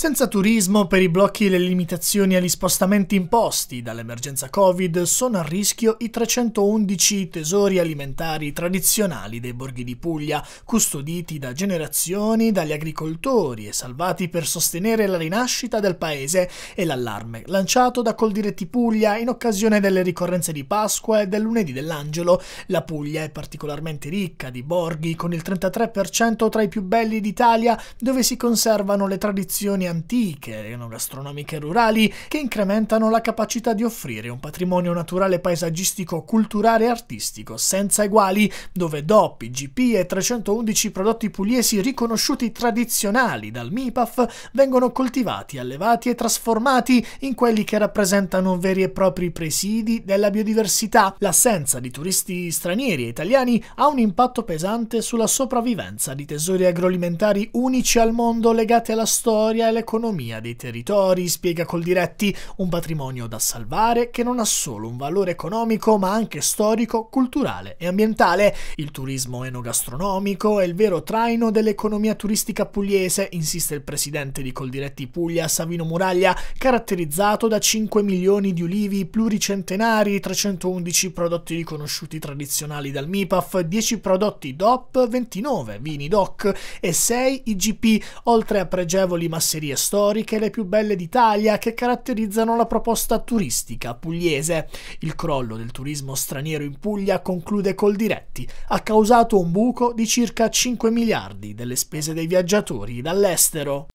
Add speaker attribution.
Speaker 1: Senza turismo, per i blocchi e le limitazioni agli spostamenti imposti dall'emergenza Covid, sono a rischio i 311 tesori alimentari tradizionali dei borghi di Puglia, custoditi da generazioni dagli agricoltori e salvati per sostenere la rinascita del paese e l'allarme lanciato da Coldiretti Puglia in occasione delle ricorrenze di Pasqua e del lunedì dell'Angelo. La Puglia è particolarmente ricca di borghi, con il 33% tra i più belli d'Italia, dove si conservano le tradizioni antiche, enogastronomiche rurali, che incrementano la capacità di offrire un patrimonio naturale paesaggistico, culturale e artistico senza eguali, dove DOP, IGP e 311 prodotti pugliesi riconosciuti tradizionali dal MIPAF vengono coltivati, allevati e trasformati in quelli che rappresentano veri e propri presidi della biodiversità. L'assenza di turisti stranieri e italiani ha un impatto pesante sulla sopravvivenza di tesori agroalimentari unici al mondo legati alla storia e alle l'economia dei territori, spiega Coldiretti, un patrimonio da salvare che non ha solo un valore economico ma anche storico, culturale e ambientale. Il turismo enogastronomico è il vero traino dell'economia turistica pugliese, insiste il presidente di Coldiretti Puglia, Savino Muraglia, caratterizzato da 5 milioni di ulivi pluricentenari, 311 prodotti riconosciuti tradizionali dal MIPAF, 10 prodotti DOP, 29 vini DOC e 6 IGP, oltre a pregevoli masserie vie storiche le più belle d'Italia che caratterizzano la proposta turistica pugliese. Il crollo del turismo straniero in Puglia conclude col diretti, ha causato un buco di circa 5 miliardi delle spese dei viaggiatori dall'estero.